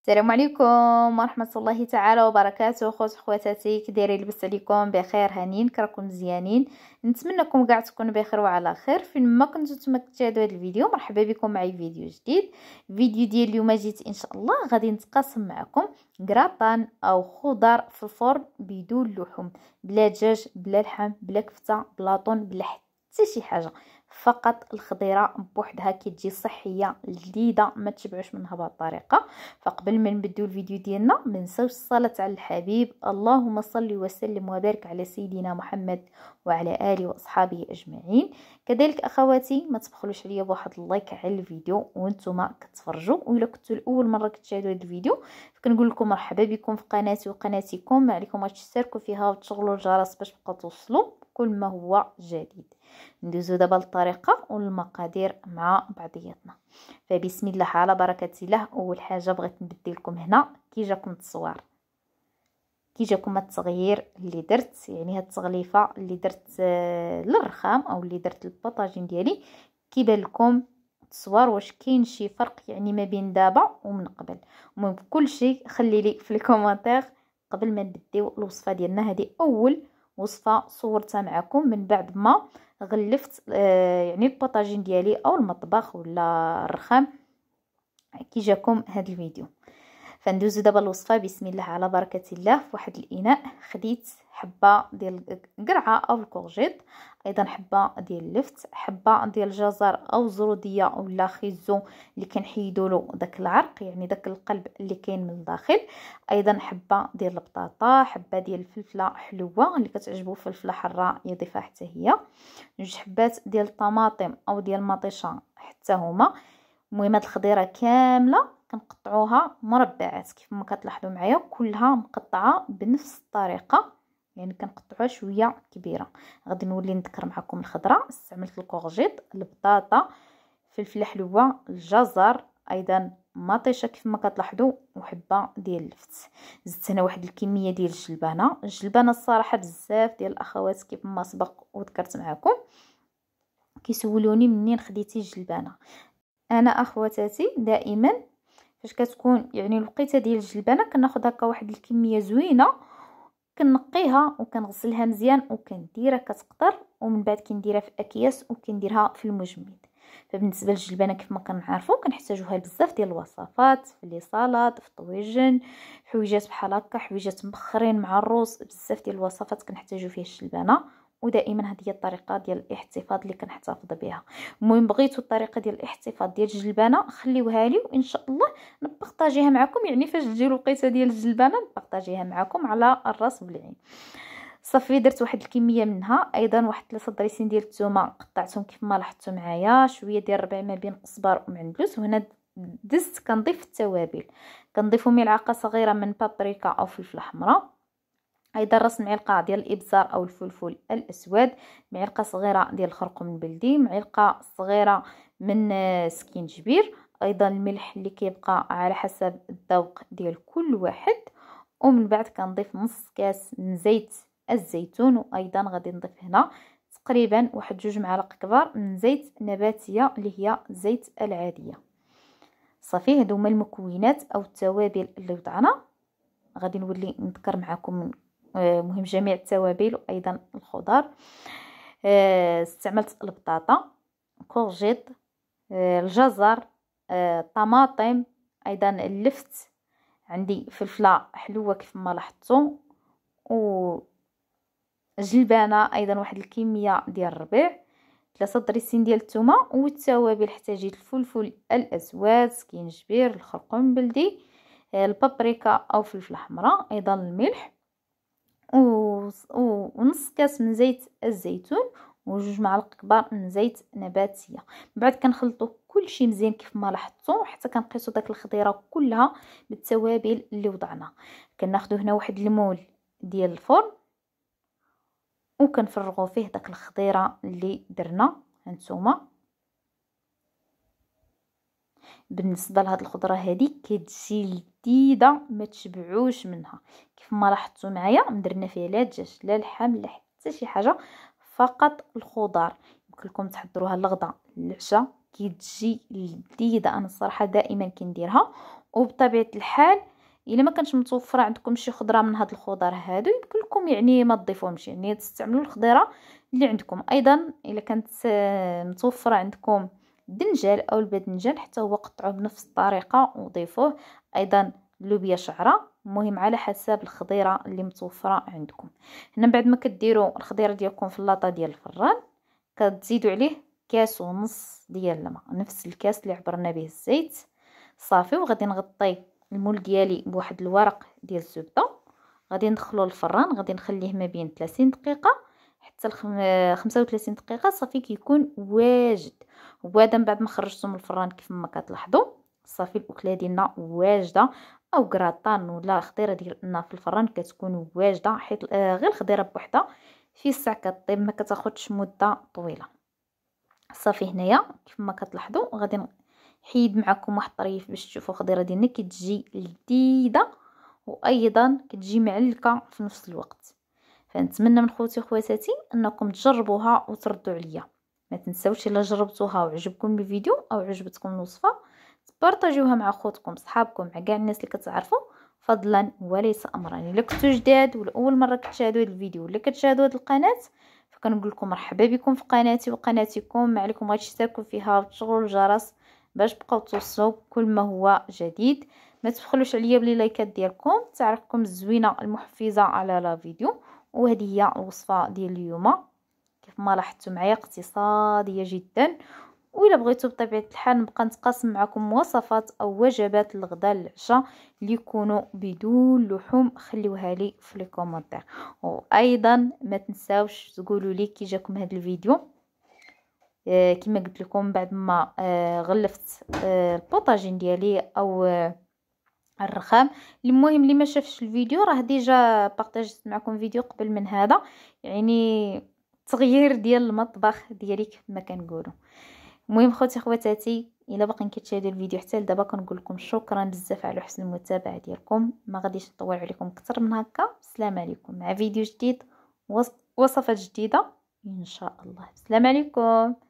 السلام عليكم ورحمة الله تعالى وبركاته خوت خواتاتي كديري لبس عليكم بخير هانين كراكم مزيانين نتمنىكم كاع تكونوا بخير وعلى خير فين ما كنتو تما كتشاهدوا هذا الفيديو مرحبا بكم معي فيديو جديد الفيديو ديال اليوم جيت ان شاء الله غادي نتقاسم معكم غراتان او خضر في الفرن بدون لحوم بلا دجاج بلا لحم بلا كفته بلا طون بلا حتى شي حاجه فقط الخضيره بوحدها كتجي صحيه لذيذه ما تشبعوش منها بهذه الطريقه فقبل ما نبداو الفيديو ديالنا ما نساوش الصلاه على الحبيب اللهم صل وسلم وبارك على سيدنا محمد وعلى اله واصحابه اجمعين كذلك اخواتي ما تبخلوش عليا بواحد اللايك على الفيديو وانتم كتفرجوا والا كنتوا لاول مره كتشاهدوا هذا الفيديو فكنقول لكم مرحبا بكم في قناتي وقناتكم ما عليكم تشتركوا فيها وتشغلوا الجرس باش تبقاو توصلوا كل ما هو جديد ندوزو دابا للطريقه والمقادير مع بعضياتنا فبسم الله على بركه الله اول حاجه بغيت نبدي لكم هنا كي جاكم التصوير كي جاكم التغيير اللي درت يعني هاد التغليفه اللي درت آه، للرخام او اللي درت للبطاجين ديالي كيبان لكم التصوير واش كاين شي فرق يعني ما بين دابا ومن قبل المهم كلشي خلي لي في الكومنتير قبل ما نبداو الوصفه ديالنا هذه اول وصفه صورتها معكم من بعد ما غلفت آه، يعني البوطاجين ديالي او المطبخ ولا الرخام كي جاكم هذا الفيديو فندوزو دابا الوصفه بسم الله على بركه الله في واحد الاناء خديت حبه ديال القرعه او الكورجيت ايضا حبه ديال اللفت حبه ديال الجزر او زروديه ولا خيزو اللي كنحيدوا له داك العرق يعني داك القلب اللي كاين من الداخل ايضا حبه ديال البطاطا حبه ديال الفلفله حلوه اللي كتعجبو فلفله حره يضيفها حتى هي جوج حبات ديال الطماطم او ديال المطيشه حتى هما المهم هاد الخضيره كامله كنقطعوها مربعات كيف ما كتلاحظوا معايا كلها مقطعه بنفس الطريقه يعني كنقطعوها شويه كبيره غادي نولي نذكر معكم الخضره استعملت الكورجيت البطاطا فلفله حلوه الجزر ايضا مطيشه كيف ما كتلاحظوا وحبه ديال اللفت زدت هنا واحد الكميه ديال الجلبانه الجلبانه الصراحه بزاف ديال الاخوات كيف ما سبق وذكرت معكم كيسولوني منين خديتي الجلبانه انا اخواتاتي دائما فاش كتكون يعني الوقيته ديال الجلبانه كناخذ هكا واحد الكميه زوينه كنقيها وكنغسلها مزيان وكنديرها كتقطر ومن بعد كنديرها في اكياس وكنديرها في المجمد فبالنسبه للجلبانه كيف ما كنعرفوا كنحتاجوها لبزاف ديال الوصفات في لي سلطات في الطويجن حويجات بحال هكا حويجات مبخرين مع الرز بزاف ديال الوصفات كنحتاجو فيه الجلبانه ودائما هذه هي الطريقه ديال الاحتفاظ اللي كنحتفظ بها المهم بغيتوا الطريقه ديال الاحتفاظ ديال الجلبانه خليوها لي وان شاء الله نبارطاجيها معكم يعني فاش تجي الوقيته ديال الجلبانه نبارطاجيها معكم على الراس والعين صافي درت واحد الكميه منها ايضا واحد ثلاثه دريسين ديال الثومه قطعتهم كيف ما لاحظتوا معايا شويه ديال ربع ما بين قزبر ومعندلوز وهنا دزت كنضيف التوابل كنضيف ملعقه صغيره من بابريكا او فلفل حمراء ايضا رص معلقه ديال الابزار او الفلفل الاسود معلقه صغيره ديال الخرقوم البلدي معلقه صغيره من آه، سكينجبير ايضا الملح اللي كيبقى على حسب الذوق ديال كل واحد ومن بعد كنضيف نص كاس من زيت الزيتون وايضا غادي نضيف هنا تقريبا واحد جوج معالق كبار من زيت نباتيه اللي هي زيت العاديه صافي هادو هما المكونات او التوابل اللي وضعنا غادي نولي نذكر معكم آه، مهم جميع التوابل وايضا الخضر آه، استعملت البطاطا كورجيت آه، الجزر الطماطم ايضا اللفت عندي فلفله حلوه كيف ما لاحظتوا و جلبانه ايضا واحد الكميه ديال الربيع ثلاثه دريسين ديال الثومه والتوابل جيت الفلفل الاسود كينجبير الخرقوم بلدي البابريكا او فلفله حمراء ايضا الملح ونص كاس من زيت الزيتون وجوج معالق كبار من زيت نباتيه من بعد كنخلطوا كلشي مزيان كيف ما لاحظتوا حتى كنقيسوا داك الخضيره كلها بالتوابل اللي وضعنا كناخذوا هنا واحد المول ديال الفرن وكنفرغوا فيه داك الخضيره اللي درنا هانتوما بالنسبه لهاد الخضره هذه كتجي لذيذه ما تشبعوش منها كيف ما لاحظتوا معايا مدرنا فيها لا دجاج لا لحم لا حتى شي حاجه فقط الخضار يمكن لكم تحضروها للغدا للعشاء كتجي لذيذه انا الصراحه دائما كنديرها وبطبيعه الحال الا ما كانش متوفره عندكم شي خضره من هاد الخضار هادو يمكن لكم يعني ما تضيفوهمش يعني تستعملوا الخضيره اللي عندكم ايضا الا كانت متوفره عندكم الدنجال او الباذنجان حتى هو قطعوه بنفس الطريقه وضيفوه ايضا لوبيا شعره مهم على حسب الخضيره اللي متوفره عندكم هنا بعد ما كديروا الخضيره ديالكم في اللاطه ديال الفران كتزيدوا عليه كاس ونص ديال الماء نفس الكاس اللي عبرنا به الزيت صافي وغادي نغطي المول ديالي بواحد الورق ديال الزبده غادي ندخلو الفران غادي نخليه ما بين 30 دقيقه حتى خمسة 35 دقيقه صافي كيكون واجد وهذا من بعد ما خرجته من الفران كيف ما كتلاحظوا صافي الاكله ديالنا واجده او كراطان ولا خضيره ديالنا في الفران كتكون واجده حيت آه، غير الخضيره بوحدها في الساع كطيب ما كتاخذش مده طويله صافي هنايا كيف ما كتلاحظوا غادي نحيد معكم واحد الطريف باش تشوفوا الخضيره ديالنا كتجي لذيذه وايضا كتجي معلكه في نفس الوقت فنتمنى من خوتي وخواتاتي انكم تجربوها وتردوا عليا ما تنساوش الا جربتوها وعجبكم الفيديو او عجبتكم الوصفه تبارطاجيوها مع خوتكم صحابكم مع كاع الناس اللي كتعرفوا فضلا وليس امرا الا كنتو جداد ولا اول مره كتشاهدوا هذا الفيديو ولا كتشاهدوا هذه القناه فكنقول لكم مرحبا بكم في قناتي وقناتكم ما عليكم غير تشتركوا فيها وتشغلوا الجرس باش تبقاو توصلوا كل ما هو جديد ما تبخلوش عليا بلي لايكات ديالكم تعرفكم الزوينه المحفزه على لا فيديو وهذه هي الوصفه ديال اليوم كيف ما لاحظتوا معايا اقتصاديه جدا وإلا بغيتو بطبيعة الحال نبقى نتقاسم معكم وصفات أو وجبات الغداء العشاء اللي يكونوا بدون لحوم خليوها لي في لي كومونتير وأيضا ما تنساوش تقولوا لي كي جاكم هذا الفيديو آه كما قلت لكم بعد ما آه غلفت آه البوطاجين ديالي أو آه الرخام المهم اللي ما شافش الفيديو راه ديجا بارطاجت معكم فيديو قبل من هذا يعني تغيير ديال المطبخ ديالي كيف ما كنقولوا المهم خوتي خواتاتي الا باقيين كتشاهدوا الفيديو حتى لدابا كنقول لكم شكرا بزاف على حسن المتابعه ديالكم ما غاديش نطول عليكم اكثر من هكا السلام عليكم مع فيديو جديد وصفات جديده ان شاء الله السلام عليكم